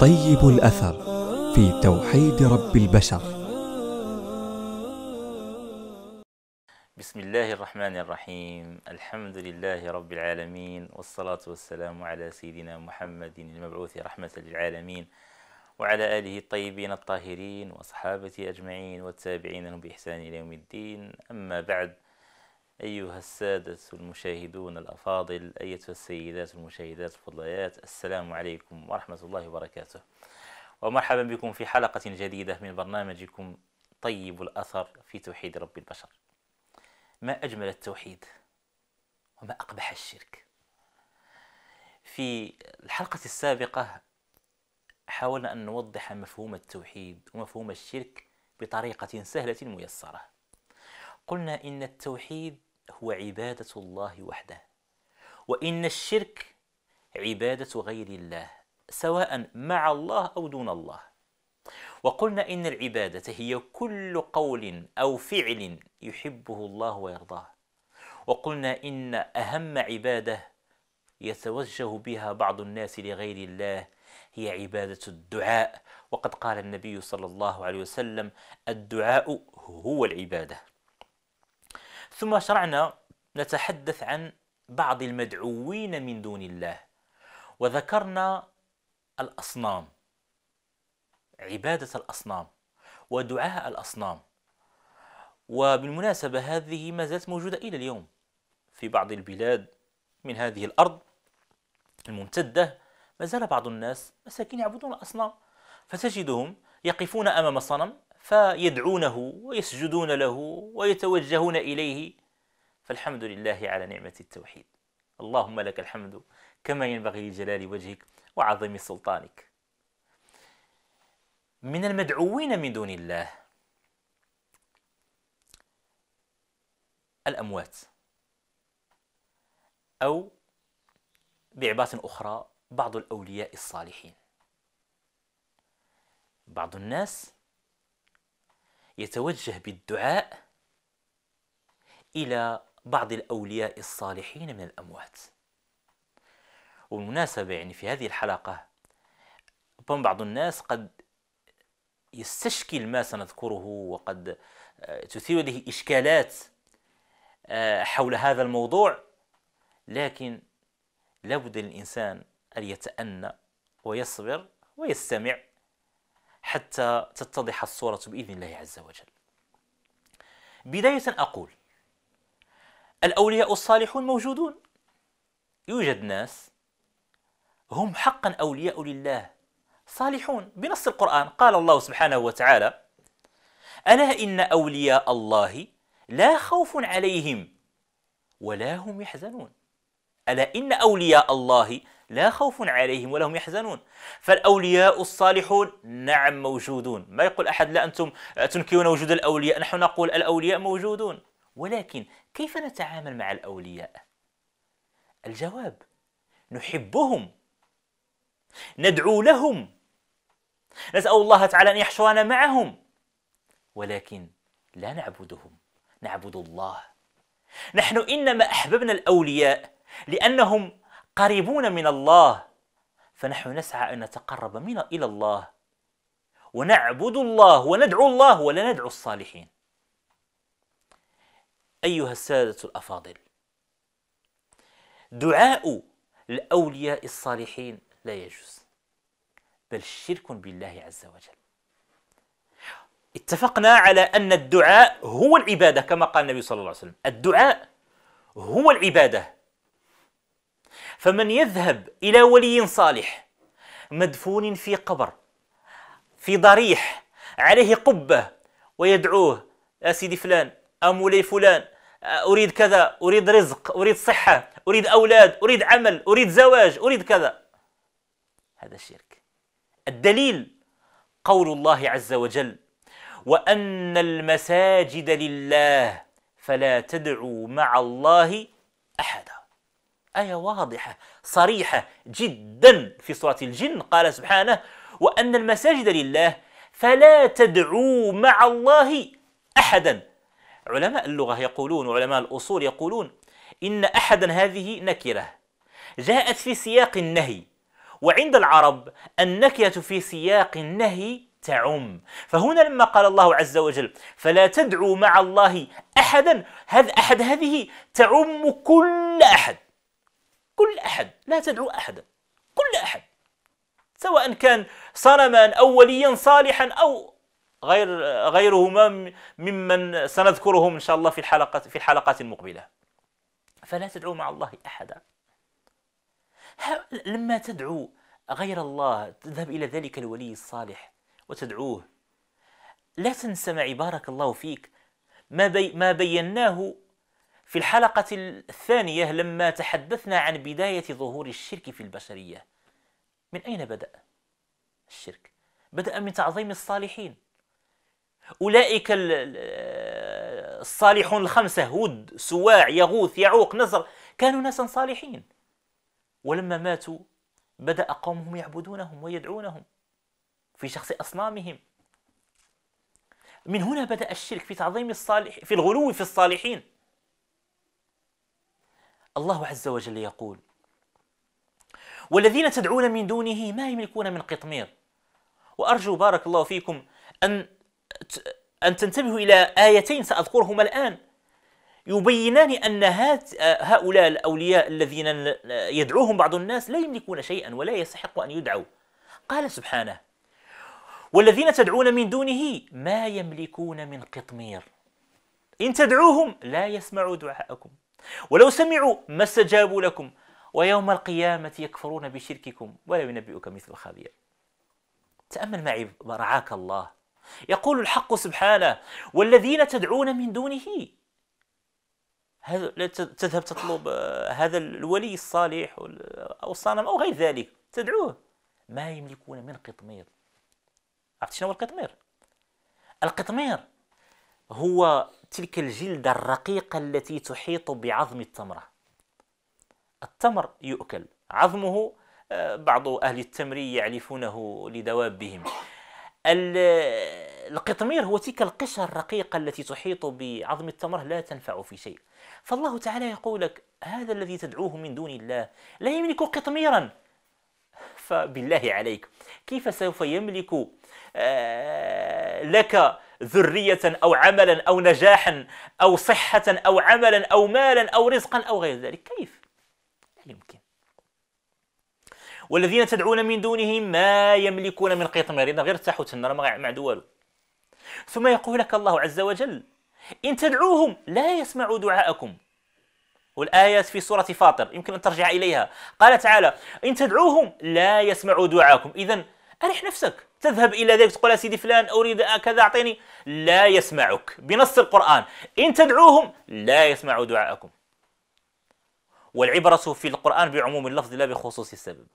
طيب الاثر في توحيد رب البشر بسم الله الرحمن الرحيم الحمد لله رب العالمين والصلاه والسلام على سيدنا محمد المبعوث رحمه للعالمين وعلى آله الطيبين الطاهرين واصحابه أجمعين والتابعين لهم بإحسان إلى يوم الدين أما بعد أيها السادة المشاهدون الأفاضل أيتها السيدات المشاهدات الفضليات السلام عليكم ورحمة الله وبركاته ومرحبا بكم في حلقة جديدة من برنامجكم طيب الأثر في توحيد رب البشر ما أجمل التوحيد وما أقبح الشرك في الحلقة السابقة حاولنا أن نوضح مفهوم التوحيد ومفهوم الشرك بطريقة سهلة ميسرة قلنا إن التوحيد هو عبادة الله وحده وإن الشرك عبادة غير الله سواء مع الله أو دون الله وقلنا إن العبادة هي كل قول أو فعل يحبه الله ويرضاه وقلنا إن أهم عبادة يتوجه بها بعض الناس لغير الله هي عبادة الدعاء وقد قال النبي صلى الله عليه وسلم الدعاء هو العبادة ثم شرعنا نتحدث عن بعض المدعوين من دون الله وذكرنا الأصنام عبادة الأصنام ودعاء الأصنام وبالمناسبة هذه ما زالت موجودة إلى اليوم في بعض البلاد من هذه الأرض الممتدة ما زال بعض الناس مساكين يعبدون الأصنام فتجدهم يقفون أمام صنم فيدعونه ويسجدون له ويتوجهون اليه فالحمد لله على نعمه التوحيد اللهم لك الحمد كما ينبغي لجلال وجهك وعظيم سلطانك من المدعوين من دون الله الاموات او بعباره اخرى بعض الاولياء الصالحين بعض الناس يتوجه بالدعاء إلى بعض الأولياء الصالحين من الأموات وبالمناسبة يعني في هذه الحلقة ربما بعض الناس قد يستشكل ما سنذكره وقد آه، تثير له إشكالات آه، حول هذا الموضوع لكن لابد للإنسان أن يتأنى ويصبر ويستمع حتى تتضح الصورة بإذن الله عز وجل بداية أقول الأولياء الصالحون موجودون يوجد ناس هم حقا أولياء لله صالحون بنص القرآن قال الله سبحانه وتعالى ألا إن أولياء الله لا خوف عليهم ولا هم يحزنون ألا إن أولياء الله لا خوف عليهم ولا هم يحزنون فالأولياء الصالحون نعم موجودون ما يقول أحد لا أنتم تنكرون وجود الأولياء نحن نقول الأولياء موجودون ولكن كيف نتعامل مع الأولياء؟ الجواب نحبهم ندعو لهم نسأل الله تعالى أن يحشرنا معهم ولكن لا نعبدهم نعبد الله نحن إنما أحببنا الأولياء لأنهم قريبون من الله فنحن نسعى أن نتقرب من إلى الله ونعبد الله وندعو الله ولا ندعو الصالحين أيها السادة الأفاضل دعاء الأولياء الصالحين لا يجوز بل شرك بالله عز وجل اتفقنا على أن الدعاء هو العبادة كما قال النبي صلى الله عليه وسلم الدعاء هو العبادة فمن يذهب إلى ولي صالح مدفون في قبر في ضريح عليه قبة ويدعوه يا سيدي فلان أم مولاي فلان أريد كذا أريد رزق أريد صحة أريد أولاد أريد عمل أريد زواج أريد كذا هذا الشرك الدليل قول الله عز وجل وأن المساجد لله فلا تدعوا مع الله أحدا آية واضحة صريحة جدا في سورة الجن قال سبحانه وأن المساجد لله فلا تدعوا مع الله أحدا علماء اللغة يقولون وعلماء الأصول يقولون إن أحدا هذه نكرة جاءت في سياق النهي وعند العرب النكرة في سياق النهي تعم فهنا لما قال الله عز وجل فلا تدعوا مع الله أحدا هذا أحد هذه تعم كل أحد كل أحد لا تدعو أحدا كل أحد سواء كان صنما او وليا صالحا أو غير غيرهما ممن سنذكرهم إن شاء الله في الحلقات في الحلقات المقبلة فلا تدعو مع الله أحدا لما تدعو غير الله تذهب إلى ذلك الولي الصالح وتدعوه لا تنسى معي بارك الله فيك ما, بي ما بيناه في الحلقة الثانية لما تحدثنا عن بداية ظهور الشرك في البشرية من أين بدأ الشرك؟ بدأ من تعظيم الصالحين أولئك الصالحون الخمسة هود سواع يغوث يعوق نزر كانوا ناسا صالحين ولما ماتوا بدأ قومهم يعبدونهم ويدعونهم في شخص أصنامهم من هنا بدأ الشرك في تعظيم الصالح في الغلو في الصالحين الله عز وجل يقول والذين تدعون من دونه ما يملكون من قطمير وأرجو بارك الله فيكم أن أن تنتبهوا إلى آيتين سأذكرهما الآن يبينان أن هؤلاء الأولياء الذين يدعوهم بعض الناس لا يملكون شيئا ولا يستحق أن يدعوا قال سبحانه والذين تدعون من دونه ما يملكون من قطمير إن تدعوهم لا يسمعوا دعاءكم ولو سمعوا ما استجابوا لكم ويوم القيامة يكفرون بشرككم ولا ينبئك مثل الخبير تأمل معي رعاك الله يقول الحق سبحانه والذين تدعون من دونه تذهب تطلب آه، هذا الولي الصالح او الصنم او غير ذلك تدعوه ما يملكون من قطمير عرفت شنو هو القطمير القطمير هو تلك الجلدة الرقيقة التي تحيط بعظم التمرة التمر يؤكل عظمه آه، بعض أهل التمر يعرفونه لدوابهم القطمير هو تلك القشرة الرقيقة التي تحيط بعظم التمر لا تنفع في شيء فالله تعالى يقول لك هذا الذي تدعوه من دون الله لا يملك قطميرا فبالله عليك كيف سوف يملك آه، لك ذرية أو عملا أو نجاحا أو صحة أو عملا أو مالا أو رزقا أو غير ذلك كيف؟ لا يمكن والذين تدعون من دونه ما يملكون من قطمير إذا غير تاحوا تنر ما عندو ثم يقول لك الله عز وجل إن تدعوهم لا يسمعوا دعاءكم والآيات في سورة فاطر يمكن أن ترجع إليها قال تعالى إن تدعوهم لا يسمعوا دعاءكم إذا أرح نفسك تذهب إلى ذلك تقول سيدي فلان أريد كذا أعطيني لا يسمعك بنص القرآن إن تدعوهم لا يسمعوا دعاءكم والعبرة في القرآن بعموم اللفظ لا بخصوص السبب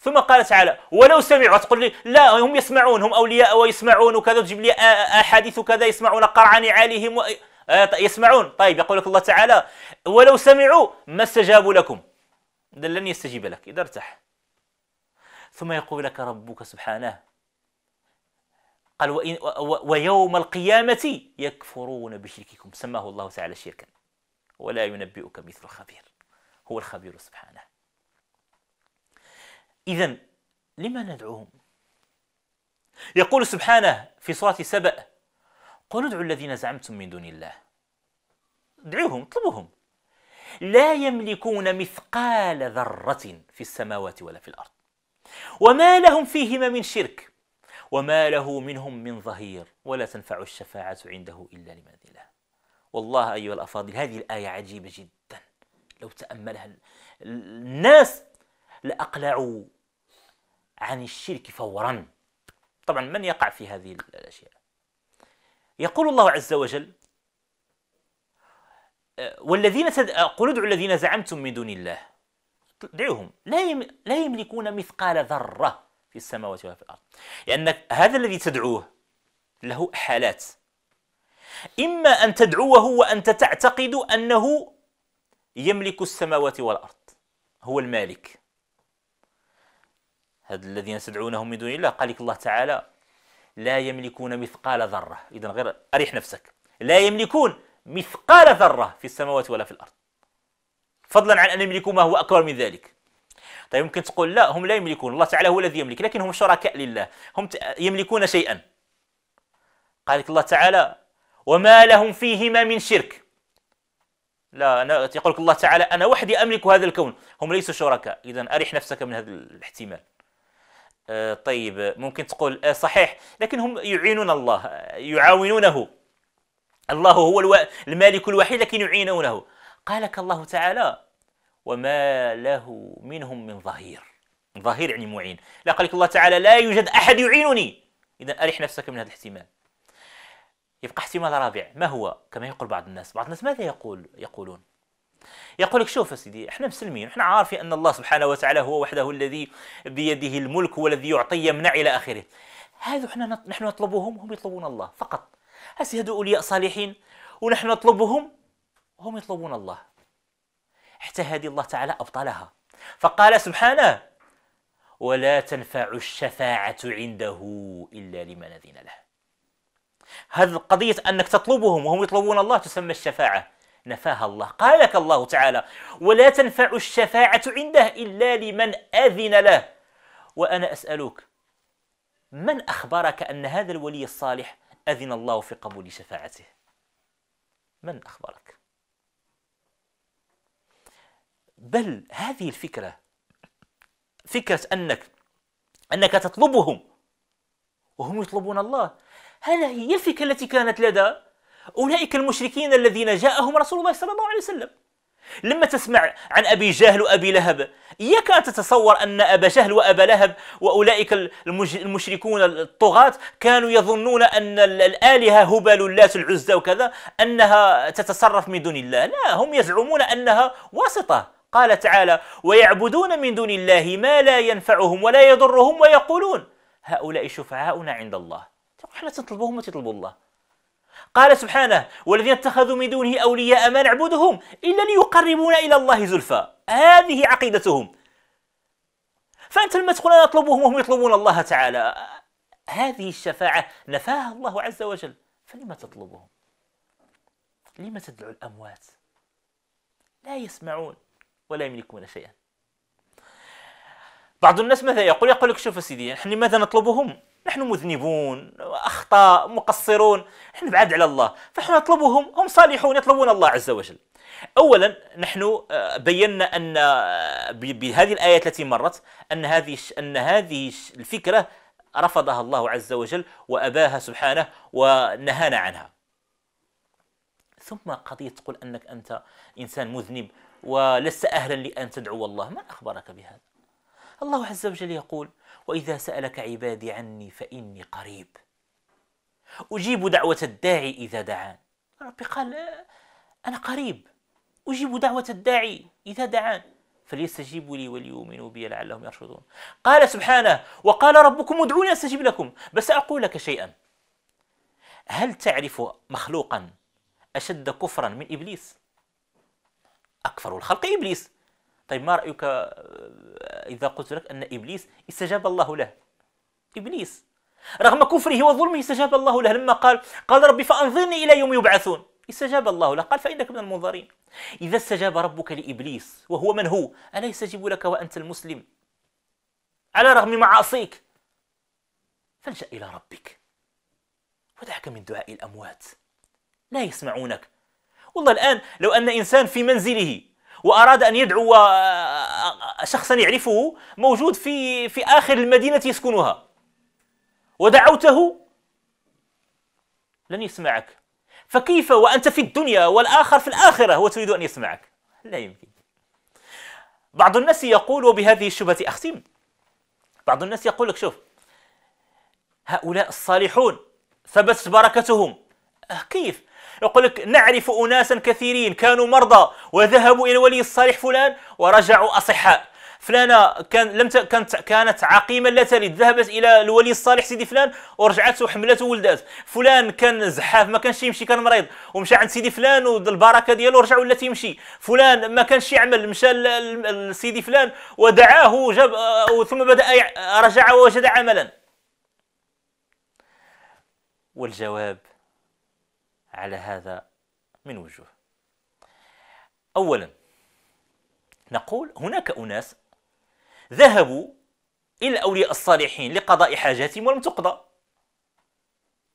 ثم قال تعالى ولو سمعوا تقول لي لا هم يسمعون هم أولياء ويسمعون وكذا تجيب لي أحاديث وكذا يسمعون قرع نعالهم و... يسمعون طيب يقول لك الله تعالى ولو سمعوا ما استجابوا لكم لن يستجيب لك إذا ارتاح ثم يقول لك ربك سبحانه قال وإن ويوم القيامة يكفرون بشرككم سماه الله تعالى شركا ولا ينبئك مثل الخبير هو الخبير سبحانه إذا لما ندعوهم يقول سبحانه في سورة سبأ قل ادعوا الذين زعمتم من دون الله ادعوهم اطلبوهم لا يملكون مثقال ذرة في السماوات ولا في الأرض وما لهم فيهما من شرك وما له منهم من ظهير ولا تنفع الشفاعة عنده إلا لمن له والله أيها الأفاضل هذه الآية عجيبة جدا لو تأملها الناس لأقلعوا عن الشرك فورا طبعا من يقع في هذه الأشياء يقول الله عز وجل آه، والذين تد... آه، قل ادعوا الذين زعمتم من دون الله دعوهم لا يم... لا يملكون مثقال ذره في السماوات وفي الارض لان هذا الذي تدعوه له حالات اما ان تدعوه وانت تعتقد انه يملك السماوات والارض هو المالك هذا الذين تدعونهم من دون الله قال لك الله تعالى لا يملكون مثقال ذره اذا غير اريح نفسك لا يملكون مثقال ذره في السماوات ولا في الارض فضلا عن ان يملكوا ما هو اكبر من ذلك طيب يمكن تقول لا هم لا يملكون الله تعالى هو الذي يملك لكن هم شركاء لله هم يملكون شيئا قال لك الله تعالى وما لهم فيهما من شرك لا انا يقول الله تعالى انا وحدي املك هذا الكون هم ليسوا شركاء اذا ارح نفسك من هذا الاحتمال آه طيب ممكن تقول آه صحيح لكن هم يعينون الله آه، يعاونونه الله هو المالك الوحيد لكن يعينونه قالك الله تعالى وما له منهم من ظهير ظهير يعني معين لا قالك الله تعالى لا يوجد أحد يعينني إذا أرح نفسك من هذا الاحتمال يبقى احتمال رابع ما هو كما يقول بعض الناس بعض الناس ماذا يقول يقولون يقول لك شوف سيدي احنا مسلمين احنا عارفين ان الله سبحانه وتعالى هو وحده الذي بيده الملك والذي يعطي يمنع الى اخره هذا احنا نحن نطلبهم هم يطلبون الله فقط هسي هذو اولياء صالحين ونحن نطلبهم وهم يطلبون الله حتى هذه الله تعالى أبطلها فقال سبحانه ولا تنفع الشفاعة عنده إلا لمن أذن له هذه قضية أنك تطلبهم وهم يطلبون الله تسمى الشفاعة نفاها الله قال لك الله تعالى ولا تنفع الشفاعة عنده إلا لمن أذن له وأنا أسألك من أخبرك أن هذا الولي الصالح أذن الله في قبول شفاعته من أخبرك بل هذه الفكرة فكرة أنك أنك تطلبهم وهم يطلبون الله هل هي الفكرة التي كانت لدى أولئك المشركين الذين جاءهم رسول الله صلى الله عليه وسلم لما تسمع عن أبي جهل وأبي لهب إياك أن تتصور أن أبا جهل وأبا لهب وأولئك المشركون الطغاة كانوا يظنون أن الآلهة هبل اللات العزى وكذا أنها تتصرف من دون الله لا هم يزعمون أنها واسطة قال تعالى ويعبدون من دون الله ما لا ينفعهم ولا يضرهم ويقولون هؤلاء شفعاؤنا عند الله احنا تطلبوهم وتطلبوا الله قال سبحانه والذين اتخذوا من دونه أولياء ما نعبدهم إلا ليقربونا إلى الله زلفى هذه عقيدتهم فأنت لما تقول أنا أطلبهم وهم يطلبون الله تعالى هذه الشفاعة نفاها الله عز وجل فلما تطلبهم؟ لما تدعو الأموات؟ لا يسمعون ولا يملكون شيئا بعض الناس ماذا يقول يقول لك شوف سيدي نحن ماذا نطلبهم نحن مذنبون اخطاء مقصرون نحن بعاد على الله فنحن نطلبهم هم صالحون يطلبون الله عز وجل اولا نحن آه، بينا ان آه، بهذه الايات التي مرت ان هذه ان هذه الفكره رفضها الله عز وجل واباها سبحانه ونهانا عنها ثم قضيه تقول انك انت انسان مذنب ولست أهلا لأن تدعو الله من أخبرك بهذا الله عز وجل يقول وإذا سألك عبادي عني فإني قريب أجيب دعوة الداعي إذا دعان ربي قال أه، أنا قريب أجيب دعوة الداعي إذا دعان فليستجيبوا لي وليؤمنوا بي لعلهم يرشدون قال سبحانه وقال ربكم ادعوني أستجيب لكم بس أقول لك شيئا هل تعرف مخلوقا أشد كفرا من إبليس أكفر الخلق إبليس طيب ما رأيك آه، إذا قلت لك أن إبليس استجاب الله له إبليس رغم كفره وظلمه استجاب الله له لما قال قال ربي فأنظرني إلى يوم يبعثون استجاب الله له قال فإنك من المنظرين إذا استجاب ربك لإبليس وهو من هو ألا يستجيب لك وأنت المسلم على رغم معاصيك فالجأ إلى ربك ودعك من دعاء الأموات لا يسمعونك والله الآن لو أن إنسان في منزله وأراد أن يدعو شخصا يعرفه موجود في في آخر المدينة يسكنها ودعوته لن يسمعك فكيف وأنت في الدنيا والآخر في الآخرة هو تريد أن يسمعك لا يمكن بعض الناس يقول وبهذه الشبهة أختم بعض الناس يقول لك شوف هؤلاء الصالحون ثبتت بركتهم آه، كيف يقول لك نعرف أناسا كثيرين كانوا مرضى وذهبوا إلى ولي الصالح فلان ورجعوا أصحاء فلانة كان لم ت... كانت كانت عقيمة لا تلد ذهبت إلى الولي الصالح سيدي فلان ورجعت وحملت وولدات فلان كان زحاف ما كانش يمشي كان مريض ومشى عند سيدي فلان والبركة ديالو رجع ولا تيمشي فلان ما كانش يعمل مشى لسيدي فلان ودعاه وجاب آه، ثم بدأ رجع ووجد عملا والجواب على هذا من وجوه أولا نقول هناك أناس ذهبوا إلى الأولياء الصالحين لقضاء حاجاتهم ولم تقضى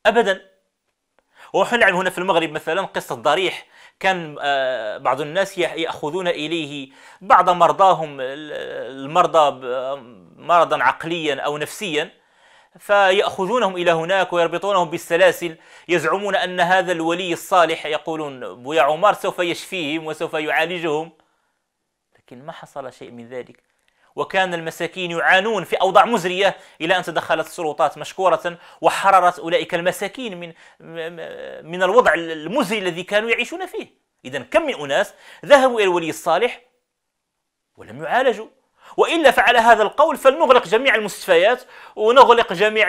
أبدا ونحن نعلم هنا في المغرب مثلا قصة ضريح كان آه، بعض الناس يأخذون إليه بعض مرضاهم المرضى مرضا عقليا أو نفسيا فيأخذونهم إلى هناك ويربطونهم بالسلاسل يزعمون أن هذا الولي الصالح يقولون بويا عمر سوف يشفيهم وسوف يعالجهم لكن ما حصل شيء من ذلك وكان المساكين يعانون في أوضاع مزرية إلى أن تدخلت السلطات مشكورة وحررت أولئك المساكين من من الوضع المزري الذي كانوا يعيشون فيه إذا كم من أناس ذهبوا إلى الولي الصالح ولم يعالجوا وإلا فعلى هذا القول فلنغلق جميع المستشفيات ونغلق جميع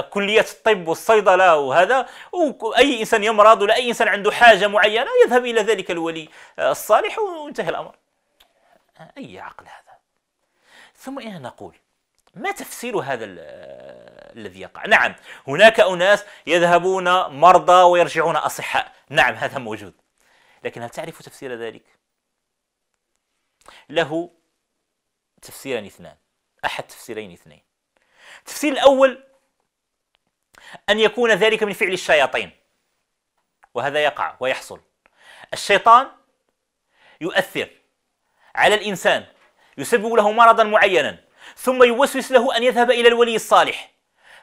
كليات الطب والصيدلة وهذا وأي إنسان يمرض ولا أي إنسان عنده حاجة معينة يذهب إلى ذلك الولي الصالح وانتهى الأمر أي عقل هذا ثم انا نقول ما تفسير هذا الذي يقع نعم هناك أناس يذهبون مرضى ويرجعون أصحاء نعم هذا موجود لكن هل تعرف تفسير ذلك له تفسيرا اثنان أحد تفسيرين اثنين التفسير الأول أن يكون ذلك من فعل الشياطين وهذا يقع ويحصل الشيطان يؤثر على الإنسان يسبب له مرضا معينا ثم يوسوس له أن يذهب إلى الولي الصالح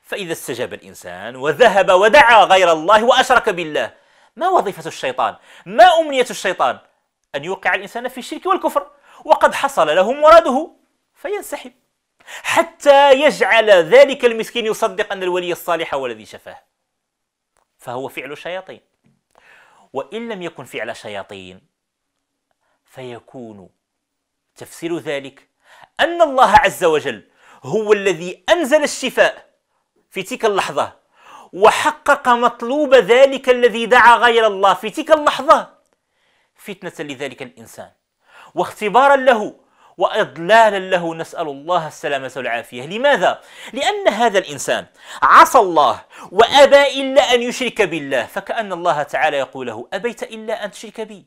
فإذا استجاب الإنسان وذهب ودعا غير الله وأشرك بالله ما وظيفة الشيطان؟ ما أمنية الشيطان؟ أن يوقع الإنسان في الشرك والكفر وقد حصل له مراده فينسحب حتى يجعل ذلك المسكين يصدق أن الولي الصالح هو الذي شفاه فهو فعل شياطين وإن لم يكن فعل شياطين فيكون تفسير ذلك أن الله عز وجل هو الذي أنزل الشفاء في تلك اللحظة وحقق مطلوب ذلك الذي دعا غير الله في تلك اللحظة فتنة لذلك الإنسان واختبارا له واضلالا له نسال الله السلامه والعافيه لماذا لان هذا الانسان عصى الله وابى الا ان يشرك بالله فكان الله تعالى يقول له ابيت الا ان تشرك بي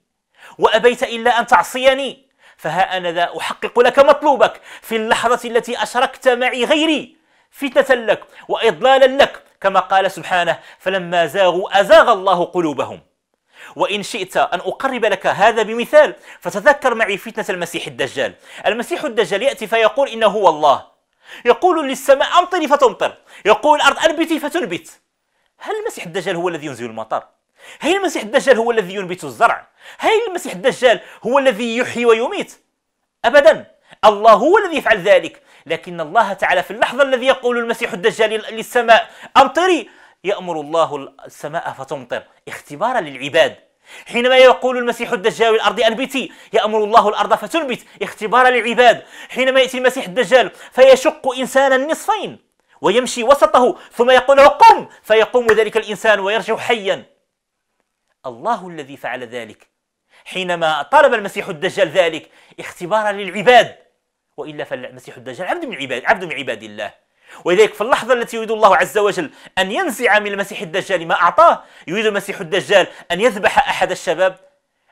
وابيت الا ان تعصيني فها انا ذا احقق لك مطلوبك في اللحظه التي اشركت معي غيري فتنه لك واضلالا لك كما قال سبحانه فلما زاغوا ازاغ الله قلوبهم وإن شئت أن أقرب لك هذا بمثال فتذكر معي فتنة المسيح الدجال المسيح الدجال يأتي فيقول إنه هو الله يقول للسماء أمطري فتمطر يقول الأرض أنبتي فتنبت هل المسيح الدجال هو الذي ينزل المطر؟ هل المسيح الدجال هو الذي ينبت الزرع؟ هل المسيح الدجال هو الذي يحيي ويميت؟ أبدا الله هو الذي يفعل ذلك لكن الله تعالى في اللحظة الذي يقول المسيح الدجال للسماء أمطري يأمر الله السماء فتمطر اختبارا للعباد حينما يقول المسيح الدجال الأرض أنبتي يأمر الله الأرض فتنبت اختبارا للعباد حينما يأتي المسيح الدجال فيشق إنسانا نصفين ويمشي وسطه ثم يقول له قم فيقوم ذلك الإنسان ويرجع حيا الله الذي فعل ذلك حينما طلب المسيح الدجال ذلك اختبارا للعباد وإلا فالمسيح الدجال عبد من عباد عبد من عباد الله ولذلك في اللحظة التي يريد الله عز وجل أن ينزع من المسيح الدجال ما أعطاه يريد المسيح الدجال أن يذبح أحد الشباب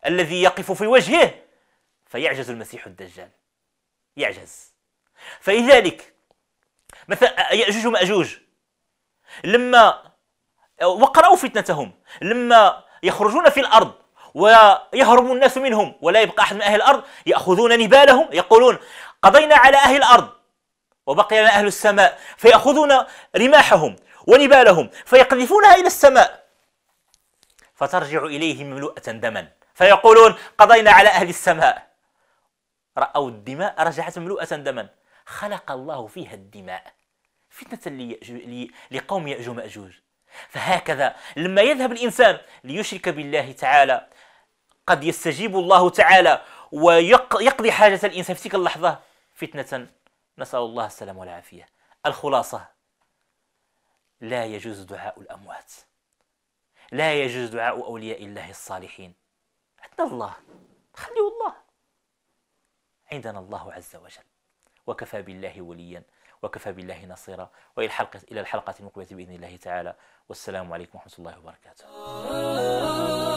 الذي يقف في وجهه فيعجز المسيح الدجال يعجز فلذلك مثلا يأجوج مأجوج لما وقرأوا فتنتهم لما يخرجون في الأرض ويهرب الناس منهم ولا يبقى أحد من أهل الأرض يأخذون نبالهم يقولون قضينا على أهل الأرض وبقي لنا أهل السماء فيأخذون رماحهم ونبالهم فيقذفونها إلى السماء فترجع إليهم مملوءة دما فيقولون قضينا على أهل السماء رأوا الدماء رجعت مملوءة دما خلق الله فيها الدماء فتنة لقوم يأجو مأجوج فهكذا لما يذهب الإنسان ليشرك بالله تعالى قد يستجيب الله تعالى ويقضي حاجة الإنسان في تلك اللحظة فتنة نسأل الله السلامة والعافية الخلاصة لا يجوز دعاء الأموات لا يجوز دعاء أولياء الله الصالحين عندنا الله خليه الله عندنا الله عز وجل وكفى بالله وليا وكفى بالله نصيرا وإلى الحلقة, إلى الحلقة المقبلة بإذن الله تعالى والسلام عليكم ورحمة الله وبركاته